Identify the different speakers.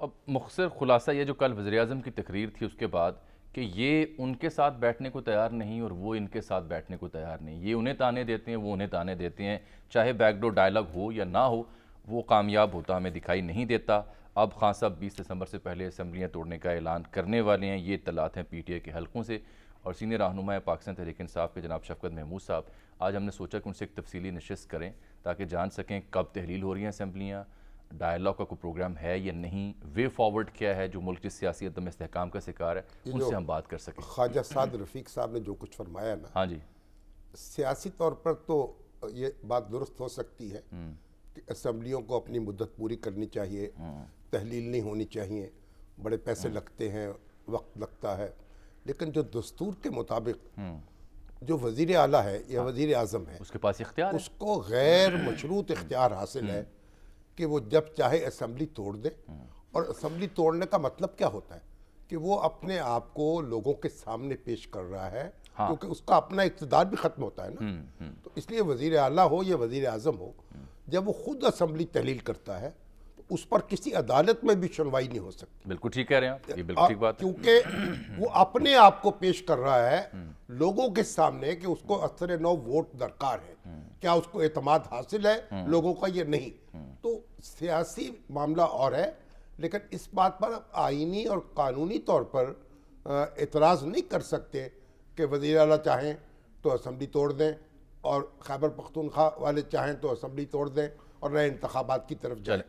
Speaker 1: तो अब मुखसर खुलासा ये जो कल वजी अजम की तकरीर थी उसके बाद कि ये उनके साथ बैठने को तैयार नहीं और वो इनके साथ बैठने को तैयार नहीं ये उन्हें ताने देते हैं वो उन्हें ताने देते हैं चाहे बैकडोर डायलॉग हो या ना हो वो कामयाब होता हमें दिखाई नहीं देता अब खान साहब बीस दिसंबर से पहले असम्बलियाँ तोड़ने का ऐलान करने वाले हैं ये इतलात हैं पी टी आई के हलकों से और सीनियर रहनुमा पाकिस्तान तहरीक साहब के जनाब शफकत महमूद साहब आज हमने सोचा कि उनसे एक तफसीली नशस्त करें ताकि जान सकें कब तहलील हो रही हैं असम्बलियाँ डायलॉग का कोई प्रोग्राम है या नहीं वे फॉरवर्ड क्या है जो मुल्क की सियासी अदम इसकाम का शिकार है उनसे हम बात कर सकें ख्वाजा साद
Speaker 2: रफीक साहब ने जो कुछ फरमाया ना हाँ जी सियासी तौर पर तो ये बात दुरुस्त हो सकती है हम्म। कि असम्बलियों को अपनी मुद्दत पूरी करनी चाहिए हम्म। तहलील नहीं होनी चाहिए बड़े पैसे हम्म। लगते हैं वक्त लगता है लेकिन जो दस्तूर के मुताबिक जो वजीर अला है या हाँ। वजीर अजम है उसके पास इख्तियार उसको गैर मशरूत इख्तियार हासिल है कि वो जब चाहे असम्बली तोड़ दे और असम्बली तोड़ने का मतलब क्या होता है कि वो अपने आप को लोगों के सामने पेश कर रहा है हाँ। क्योंकि उसका अपना इकतदार भी ख़त्म होता है ना हम्म, हम्म। तो इसलिए वजीर अला हो या वजीर आजम हो जब वो खुद असम्बली तहलील करता है तो उस पर किसी अदालत में भी सुनवाई नहीं हो सकती
Speaker 1: बिल्कुल ठीक कह रहे हैं ये बिल्कुल ठीक बात
Speaker 2: क्योंकि वो अपने आप को पेश कर रहा है लोगों के सामने कि उसको असर नौ वोट दरकार है हम्म। क्या उसको एतमाद हासिल है लोगों का ये नहीं सियासी मामला और है लेकिन इस बात पर आप आइनी और कानूनी तौर पर इतराज़ नहीं कर सकते कि वजीर अला चाहें तो असम्बली तोड़ दें और खैबर पख्तूनख्वा वाले चाहें तो असम्बली तोड़ दें और नए इंतबात की तरफ जाएँ